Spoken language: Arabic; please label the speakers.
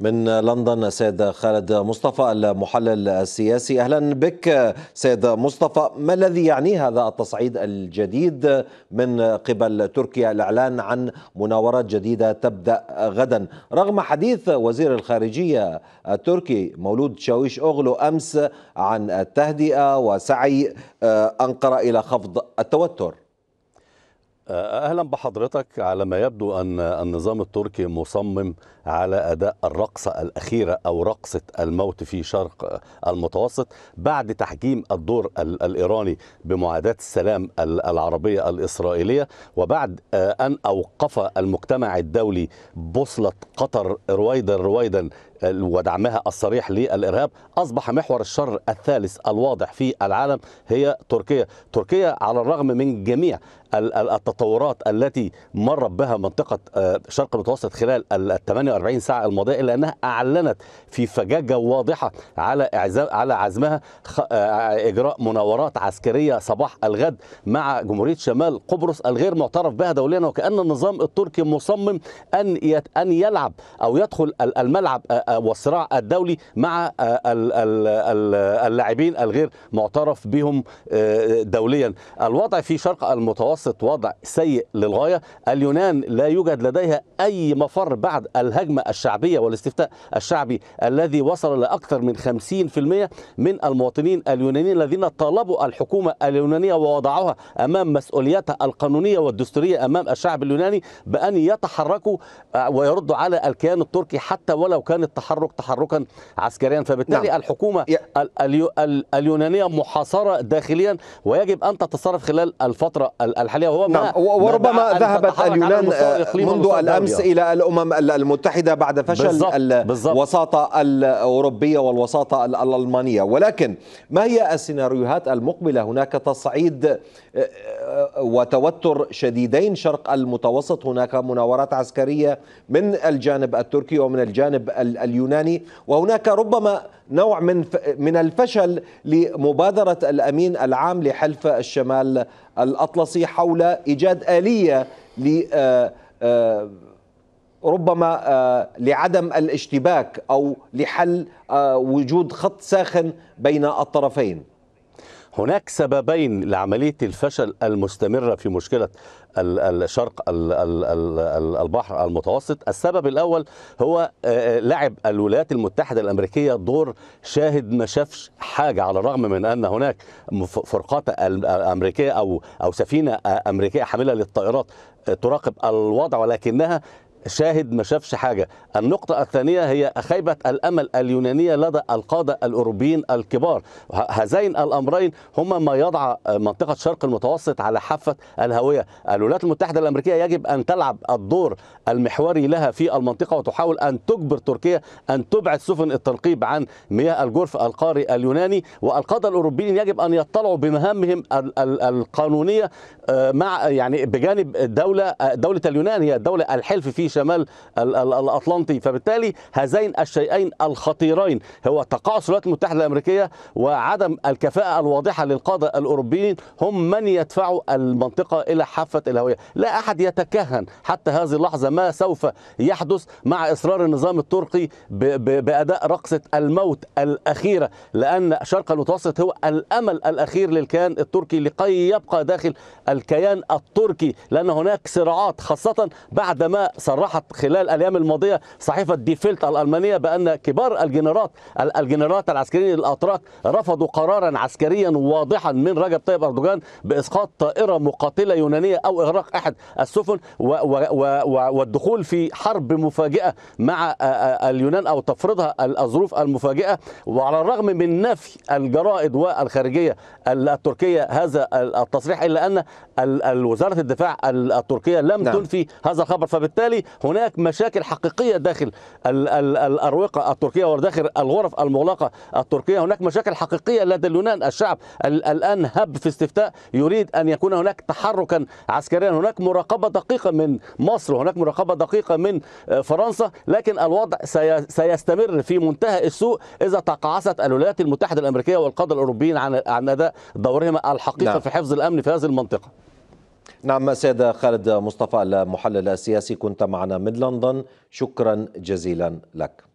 Speaker 1: من لندن السيد خالد مصطفى المحلل السياسي اهلا بك سيد مصطفى ما الذي يعني هذا التصعيد الجديد من قبل تركيا الاعلان عن مناورات جديده تبدا غدا رغم حديث وزير الخارجيه التركي مولود شاويش اوغلو امس عن التهدئه وسعي آه، انقره الى خفض التوتر
Speaker 2: اهلا بحضرتك على ما يبدو ان النظام التركي مصمم على اداء الرقصه الاخيره او رقصه الموت في شرق المتوسط بعد تحجيم الدور الايراني بمعاداه السلام العربيه الاسرائيليه وبعد آه، ان اوقف المجتمع الدولي بوصله قطر رويدا رويدا ودعمها الصريح للارهاب اصبح محور الشر الثالث الواضح في العالم هي تركيا تركيا على الرغم من جميع التطورات التي مرت بها منطقة آه، شرق المتوسط خلال ال 48 ساعة الماضية إلا أنها أعلنت في فجاجة واضحة على على عزمها آه، آه، إجراء مناورات عسكرية صباح الغد مع جمهورية شمال قبرص الغير معترف بها دوليا وكأن النظام التركي مصمم أن أن يلعب أو يدخل الملعب والصراع الدولي مع آه، اللاعبين الغير معترف بهم آه، دوليا الوضع في شرق المتوسط وضع سيء للغاية اليونان لا يوجد لديها أي مفر بعد الهجمة الشعبية والاستفتاء الشعبي الذي وصل لأكثر من 50% من المواطنين اليونانيين الذين طالبوا الحكومة اليونانية ووضعوها أمام مسؤوليتها القانونية والدستورية أمام الشعب اليوناني بأن يتحركوا آه، ويردوا على الكيان التركي حتى ولو كانت التحرك تحركا عسكريا فبالتالي نعم. الحكومة اليونانية محاصرة داخليا ويجب أن تتصرف خلال الفترة الحالية وهو نعم. وربما ذهبت اليونان آه، منذ الأمس
Speaker 1: إلى الأمم المتحدة بعد فشل بالزبط. الوساطة الأوروبية والوساطة الألمانية ولكن ما هي السيناريوهات المقبلة هناك تصعيد آه، آه، وتوتر شديدين شرق المتوسط هناك مناورات عسكرية من الجانب التركي ومن الجانب اليوناني وهناك ربما نوع من من الفشل لمبادره الامين العام لحلف الشمال الاطلسي حول ايجاد اليه ل آه، آه، ربما آه، لعدم
Speaker 2: الاشتباك او لحل وجود خط ساخن بين الطرفين هناك سببين لعملية الفشل المستمرة في مشكلة الشرق البحر المتوسط السبب الأول هو آه، آه، لعب الولايات المتحدة الأمريكية دور شاهد ما شافش حاجة على الرغم من أن هناك فرقات أمريكية أو أو سفينة أمريكية حاملة للطائرات آه، تراقب الوضع ولكنها شاهد ما شافش حاجة النقطة الثانية هي خيبة الأمل اليونانية لدى القادة الأوروبيين الكبار هذين الأمرين هما ما يضع منطقة شرق المتوسط على حافة الهوية الولايات المتحدة الأمريكية يجب أن تلعب الدور المحوري لها في المنطقة وتحاول أن تجبر تركيا أن تبعد سفن التنقيب عن مياه الجرف القاري اليوناني والقادة الأوروبيين يجب أن يطلعوا بمهامهم القانونية آه، مع يعني بجانب دولة آه، دولة اليونان هي الدولة الحلف في شمال الاطلنطي فبالتالي هذين الشيئين الخطيرين هو تقاعس الولايات المتحده الامريكيه وعدم الكفاءه الواضحه للقاده الاوروبيين هم من يدفعوا المنطقه الى حافه الهويه لا احد يتكهن حتى هذه اللحظه ما سوف يحدث مع اصرار النظام التركي باداء رقصه الموت الاخيره لان شرق المتوسط هو الامل الاخير للكيان التركي لكي يبقى داخل الكيان التركي لان هناك صراعات خاصه بعدما صراع صرحت خلال الايام الماضيه صحيفه دي فيلت الالمانيه بان كبار الجنرات الجنرالات العسكريين الاتراك رفضوا قرارا عسكريا واضحا من رجب طيب اردوغان باسقاط طائره مقاتله يونانيه او اغراق احد السفن والدخول في حرب مفاجئه مع اليونان او تفرضها الظروف المفاجئه وعلى الرغم من نفي الجرائد والخارجيه التركيه هذا التصريح الا ان وزاره الدفاع التركيه لم نعم. تنفي هذا الخبر فبالتالي هناك مشاكل حقيقية داخل ال ال الأروقة التركية وداخل الغرف المغلقة التركية هناك مشاكل حقيقية لدى اليونان الشعب الآن هب في استفتاء يريد أن يكون هناك تحركا عسكريا هناك مراقبة دقيقة من مصر وهناك مراقبة دقيقة من فرنسا لكن الوضع سيستمر في منتهى السوء إذا تقاعست الولايات المتحدة الأمريكية والقادة الأوروبيين عن عن أداء دورهم الحقيقي نعم. في حفظ الأمن في هذه المنطقة نعم سيد خالد
Speaker 1: مصطفى المحلل السياسي كنت معنا من لندن شكرا جزيلا لك